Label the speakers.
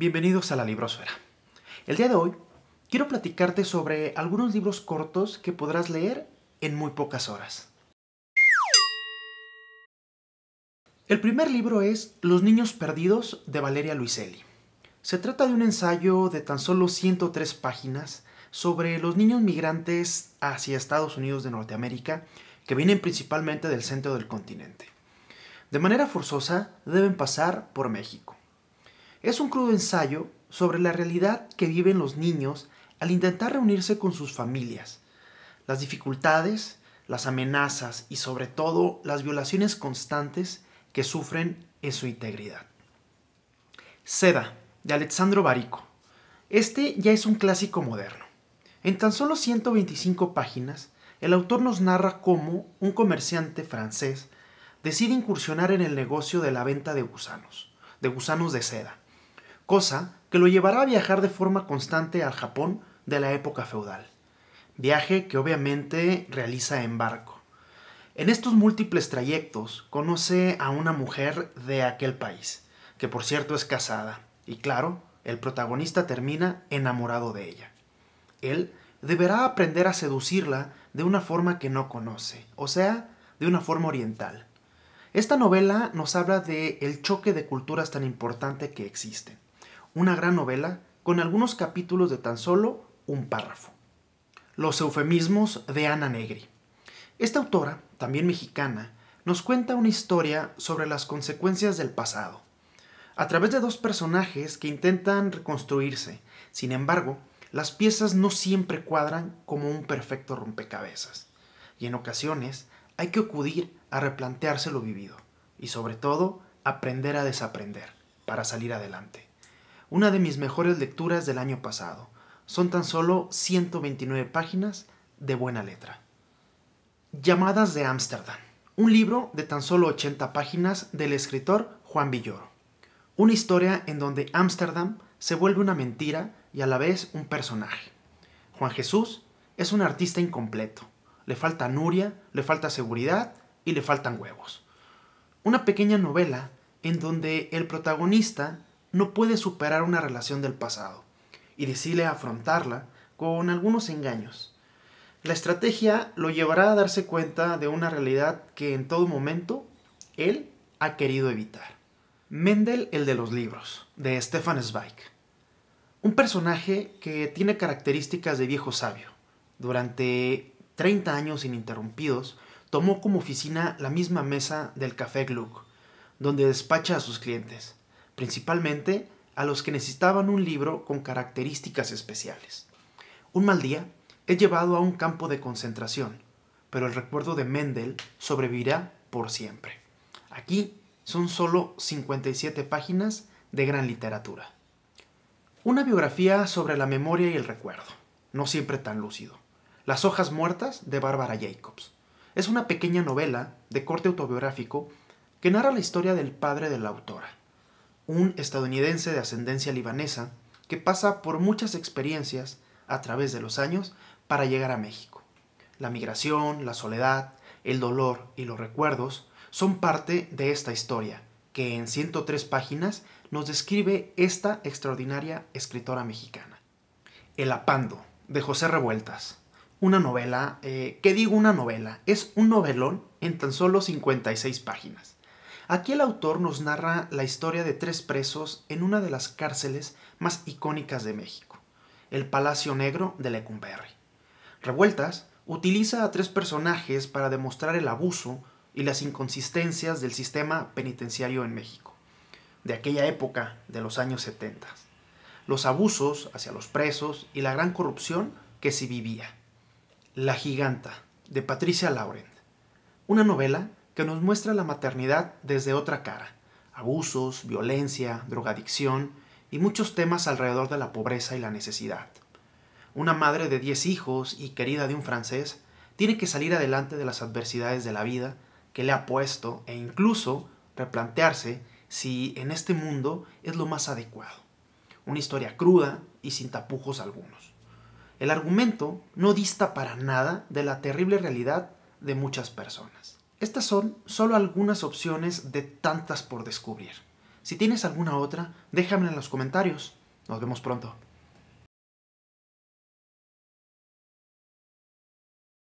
Speaker 1: Bienvenidos a la Librosfera. El día de hoy quiero platicarte sobre algunos libros cortos que podrás leer en muy pocas horas. El primer libro es Los niños perdidos de Valeria Luiselli. Se trata de un ensayo de tan solo 103 páginas sobre los niños migrantes hacia Estados Unidos de Norteamérica que vienen principalmente del centro del continente. De manera forzosa deben pasar por México. Es un crudo ensayo sobre la realidad que viven los niños al intentar reunirse con sus familias, las dificultades, las amenazas y sobre todo las violaciones constantes que sufren en su integridad. Seda, de Alexandro Barico. Este ya es un clásico moderno. En tan solo 125 páginas, el autor nos narra cómo un comerciante francés decide incursionar en el negocio de la venta de gusanos, de gusanos de seda, cosa que lo llevará a viajar de forma constante al Japón de la época feudal, viaje que obviamente realiza en barco. En estos múltiples trayectos conoce a una mujer de aquel país, que por cierto es casada, y claro, el protagonista termina enamorado de ella. Él deberá aprender a seducirla de una forma que no conoce, o sea, de una forma oriental. Esta novela nos habla de el choque de culturas tan importante que existen una gran novela con algunos capítulos de tan solo un párrafo. Los eufemismos de Ana Negri. Esta autora, también mexicana, nos cuenta una historia sobre las consecuencias del pasado, a través de dos personajes que intentan reconstruirse. Sin embargo, las piezas no siempre cuadran como un perfecto rompecabezas, y en ocasiones hay que acudir a replantearse lo vivido, y sobre todo aprender a desaprender para salir adelante una de mis mejores lecturas del año pasado. Son tan solo 129 páginas de buena letra. Llamadas de Ámsterdam. Un libro de tan solo 80 páginas del escritor Juan Villoro. Una historia en donde Ámsterdam se vuelve una mentira y a la vez un personaje. Juan Jesús es un artista incompleto. Le falta Nuria, le falta seguridad y le faltan huevos. Una pequeña novela en donde el protagonista no puede superar una relación del pasado y decide afrontarla con algunos engaños. La estrategia lo llevará a darse cuenta de una realidad que en todo momento él ha querido evitar. Mendel el de los libros, de Stefan Zweig. Un personaje que tiene características de viejo sabio. Durante 30 años ininterrumpidos, tomó como oficina la misma mesa del Café Gluck, donde despacha a sus clientes principalmente a los que necesitaban un libro con características especiales. Un mal día, he llevado a un campo de concentración, pero el recuerdo de Mendel sobrevivirá por siempre. Aquí son solo 57 páginas de gran literatura. Una biografía sobre la memoria y el recuerdo, no siempre tan lúcido. Las hojas muertas de Barbara Jacobs. Es una pequeña novela de corte autobiográfico que narra la historia del padre de la autora, un estadounidense de ascendencia libanesa que pasa por muchas experiencias a través de los años para llegar a México. La migración, la soledad, el dolor y los recuerdos son parte de esta historia, que en 103 páginas nos describe esta extraordinaria escritora mexicana. El Apando, de José Revueltas. Una novela, que eh, ¿qué digo una novela? Es un novelón en tan solo 56 páginas. Aquí el autor nos narra la historia de tres presos en una de las cárceles más icónicas de México, el Palacio Negro de Lecumberri. Revueltas utiliza a tres personajes para demostrar el abuso y las inconsistencias del sistema penitenciario en México, de aquella época de los años 70, los abusos hacia los presos y la gran corrupción que se vivía. La giganta, de Patricia Laurent, una novela nos muestra la maternidad desde otra cara. Abusos, violencia, drogadicción y muchos temas alrededor de la pobreza y la necesidad. Una madre de 10 hijos y querida de un francés tiene que salir adelante de las adversidades de la vida que le ha puesto e incluso replantearse si en este mundo es lo más adecuado. Una historia cruda y sin tapujos algunos. El argumento no dista para nada de la terrible realidad de muchas personas. Estas son solo algunas opciones de tantas por descubrir. Si tienes alguna otra, déjamela en los comentarios. Nos vemos pronto.